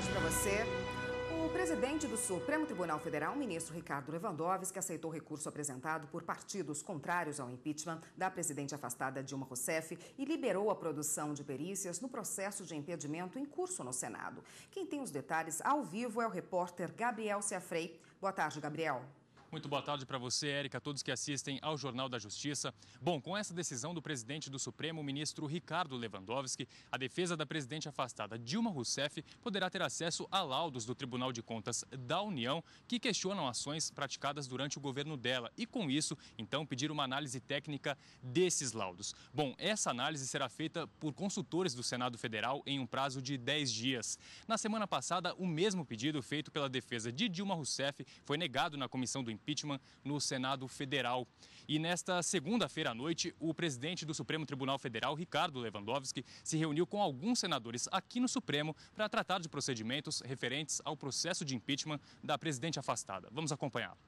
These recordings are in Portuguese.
tarde para você. O presidente do Supremo Tribunal Federal, ministro Ricardo Lewandowski, aceitou recurso apresentado por partidos contrários ao impeachment da presidente afastada Dilma Rousseff e liberou a produção de perícias no processo de impedimento em curso no Senado. Quem tem os detalhes ao vivo é o repórter Gabriel Seafrei. Boa tarde, Gabriel. Muito boa tarde para você, Érica, a todos que assistem ao Jornal da Justiça. Bom, com essa decisão do presidente do Supremo, o ministro Ricardo Lewandowski, a defesa da presidente afastada Dilma Rousseff poderá ter acesso a laudos do Tribunal de Contas da União que questionam ações praticadas durante o governo dela e, com isso, então, pedir uma análise técnica desses laudos. Bom, essa análise será feita por consultores do Senado Federal em um prazo de 10 dias. Na semana passada, o mesmo pedido feito pela defesa de Dilma Rousseff foi negado na Comissão do impeachment no Senado Federal. E nesta segunda-feira à noite, o presidente do Supremo Tribunal Federal, Ricardo Lewandowski, se reuniu com alguns senadores aqui no Supremo para tratar de procedimentos referentes ao processo de impeachment da presidente afastada. Vamos acompanhá-lo.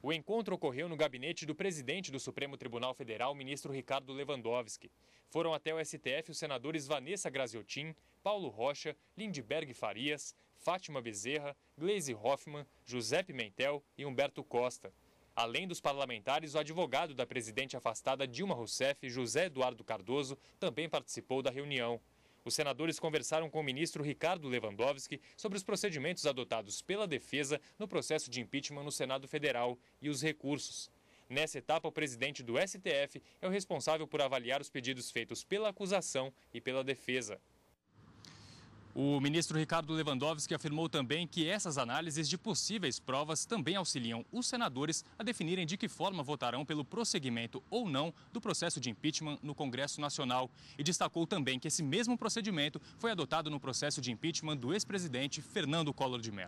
O encontro ocorreu no gabinete do presidente do Supremo Tribunal Federal, ministro Ricardo Lewandowski. Foram até o STF os senadores Vanessa Graziotin, Paulo Rocha, Lindbergh Farias, Fátima Bezerra, Gleise Hoffmann, José Pimentel e Humberto Costa. Além dos parlamentares, o advogado da presidente afastada Dilma Rousseff, José Eduardo Cardoso, também participou da reunião. Os senadores conversaram com o ministro Ricardo Lewandowski sobre os procedimentos adotados pela defesa no processo de impeachment no Senado Federal e os recursos. Nessa etapa, o presidente do STF é o responsável por avaliar os pedidos feitos pela acusação e pela defesa. O ministro Ricardo Lewandowski afirmou também que essas análises de possíveis provas também auxiliam os senadores a definirem de que forma votarão pelo prosseguimento ou não do processo de impeachment no Congresso Nacional. E destacou também que esse mesmo procedimento foi adotado no processo de impeachment do ex-presidente Fernando Collor de Mello.